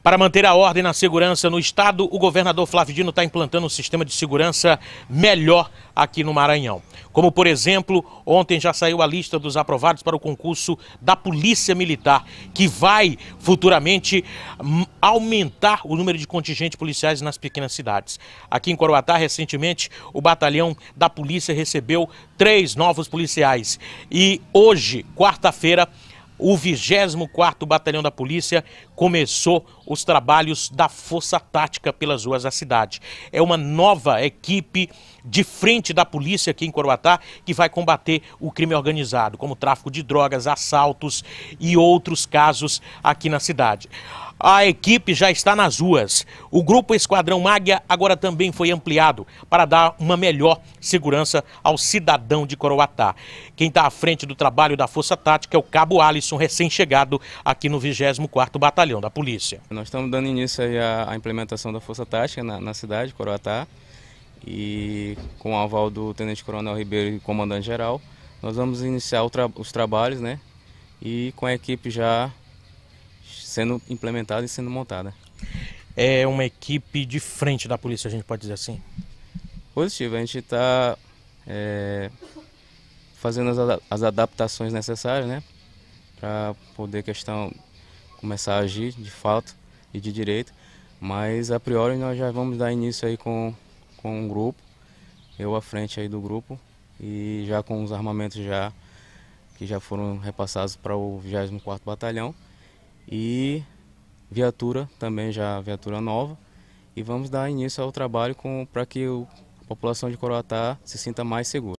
Para manter a ordem na segurança no estado, o governador Flávio Dino está implantando um sistema de segurança melhor aqui no Maranhão. Como, por exemplo, ontem já saiu a lista dos aprovados para o concurso da Polícia Militar, que vai futuramente hum, aumentar o número de contingentes policiais nas pequenas cidades. Aqui em Coroatá, recentemente, o batalhão da polícia recebeu três novos policiais. E hoje, quarta-feira, o 24º Batalhão da Polícia começou os trabalhos da Força Tática pelas ruas da cidade. É uma nova equipe de frente da polícia aqui em Coroatá que vai combater o crime organizado, como tráfico de drogas, assaltos e outros casos aqui na cidade. A equipe já está nas ruas. O grupo Esquadrão Águia agora também foi ampliado para dar uma melhor segurança ao cidadão de Coroatá. Quem está à frente do trabalho da Força Tática é o Cabo Alisson, recém-chegado aqui no 24º Batalhão da Polícia. Nós estamos dando início à, implementação da Força Tática na, na cidade, Coroatá, e com o aval do Tenente Coronel Ribeiro e Comandante-Geral, nós vamos iniciar tra os trabalhos, né? E com a equipe já sendo implementada e sendo montada. É uma equipe de frente da polícia, a gente pode dizer assim? Positivo, a gente está é, fazendo as, as, adaptações necessárias, né? Para poder questão começar a agir de fato e de direito. Mas a priori nós já vamos dar início aí com, com um grupo, eu à frente aí do grupo e já com os armamentos já que já foram repassados para o 24 Batalhão e viatura também já viatura nova e vamos dar início ao trabalho para que o, a população de Coroatá se sinta mais segura.